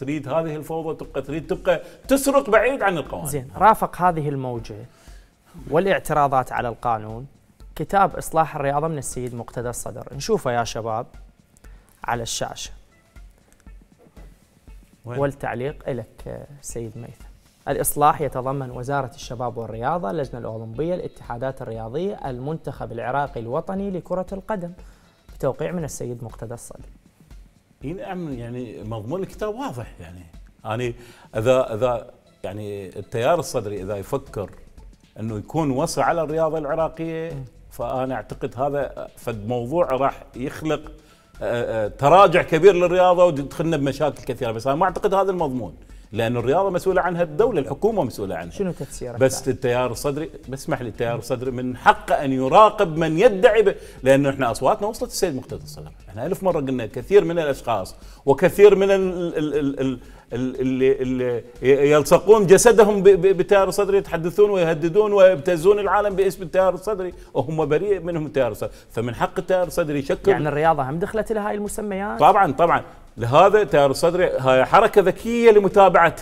تريد هذه الفوضى تبقى تريد تبقى تسرق بعيد عن القوانين زين رافق هذه الموجة والاعتراضات على القانون كتاب إصلاح الرياضة من السيد مقتدى الصدر نشوفه يا شباب على الشاشة وين؟ والتعليق لك سيد ميثم الإصلاح يتضمن وزارة الشباب والرياضة اللجنة الأولمبية الاتحادات الرياضية المنتخب العراقي الوطني لكرة القدم بتوقيع من السيد مقتدى الصدر اي نعم يعني مضمون الكتاب واضح يعني يعني اذا اذا يعني التيار الصدري اذا يفكر انه يكون وصى على الرياضه العراقيه فانا اعتقد هذا فد موضوع راح يخلق آه، آه، تراجع كبير للرياضه وتدخلنا بمشاكل كثيره بس انا ما اعتقد هذا المضمون لأن الرياضة مسؤولة عنها الدولة الحكومة مسؤولة عنها شنو تفسيرك بس بقى. التيار الصدري بس اسمح لي التيار الصدري من حقه أن يراقب من يدعي ب... لأنه إحنا أصواتنا وصلت السيد مقتدى الصدر إحنا ألف مرة قلنا كثير من الأشخاص وكثير من ال... ال... ال... ال... اللي, اللي يلصقون جسدهم بالتيار الصدري يتحدثون ويهددون ويبتزون العالم باسم التيار الصدري وهم بريء منهم التيار الصدري فمن حق التيار الصدري يشكل يعني الرياضه هم دخلت الى المسميات طبعا طبعا لهذا التيار الصدري هاي حركه ذكيه لمتابعه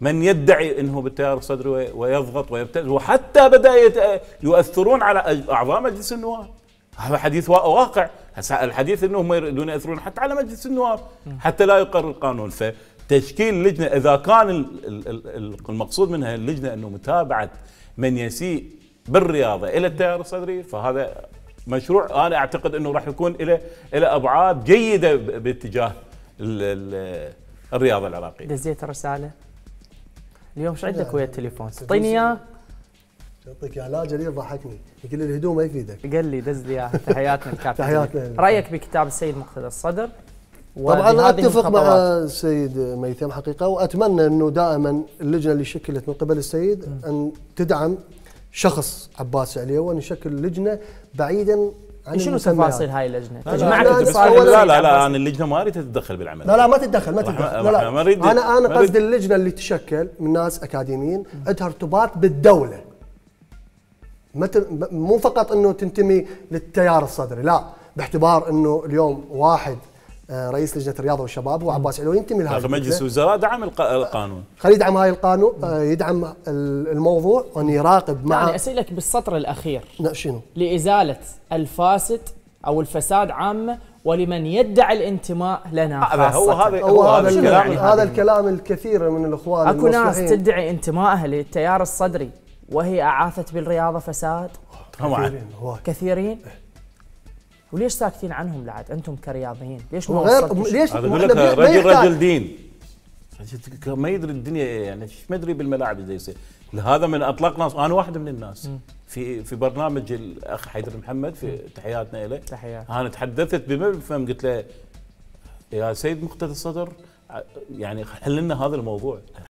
من يدعي انه بالتيار الصدري ويضغط ويبتز وحتى بدا يؤثرون على اعضاء مجلس النواب هذا حديث واقع هسه الحديث انهم يريدون ياثرون حتى على مجلس النواب حتى لا يقر القانون فتشكيل لجنه اذا كان المقصود منها اللجنه انه متابعه من يسيء بالرياضه الى التيار الصدري فهذا مشروع انا اعتقد انه راح يكون الى الى ابعاد جيده باتجاه الرياضه العراقيه دزيت الرساله اليوم ايش عندك ويا التليفون؟ اعطيني اياه يعطيك اياه لا جليل ضحكني يقول لي الهدوم ما يفيدك قال لي دز لي اياه تحياتنا الكابتن تحياتنا رايك بكتاب السيد مقتدى الصدر طبعا اتفق مع السيد ميثم حقيقه واتمنى انه دائما اللجنه اللي شكلت من قبل السيد ان تدعم شخص عباس عليه ان يشكل لجنه بعيدا شنو تفاصيل هاي اللجنه؟ تجمعت لا لا لا انا اللجنه ما اريد تتدخل بالعمل لا لا ما تتدخل ما تتدخل لا لا انا انا قصدي اللجنه اللي تشكل من ناس اكاديميين عندها ارتباط بالدوله مو فقط انه تنتمي للتيار الصدري لا باعتبار انه اليوم واحد آه، رئيس لجنه الرياضه والشباب هو عباس علوي ينتمي لهذا مجلس الوزراء دعم القانون آه، خليه يدعم هاي القانون آه، يدعم الموضوع وان يراقب مع يعني اسالك بالسطر الاخير شنو؟ لازاله الفاسد او الفساد عامه ولمن يدعي الانتماء لنا هو هذا هو هذا الكلام يعني هذا الكلام الكثير من الاخوان اكو ناس تدعي انتمائها للتيار الصدري وهي اعاثت بالرياضه فساد كثيرين, كثيرين وليش ساكتين عنهم لعد انتم كرياضيين ليش ما غير ليش اقول لك رجل رجل دين ما يدري الدنيا ايه يعني ما يدري بالملاعب ازاي يصير هذا من اطلقنا انا واحد من الناس في في برنامج الاخ حيدر محمد في تحياتنا له تحيات انا تحدثت بما فهم قلت له يا سيد مقتدى الصدر يعني حل لنا هذا الموضوع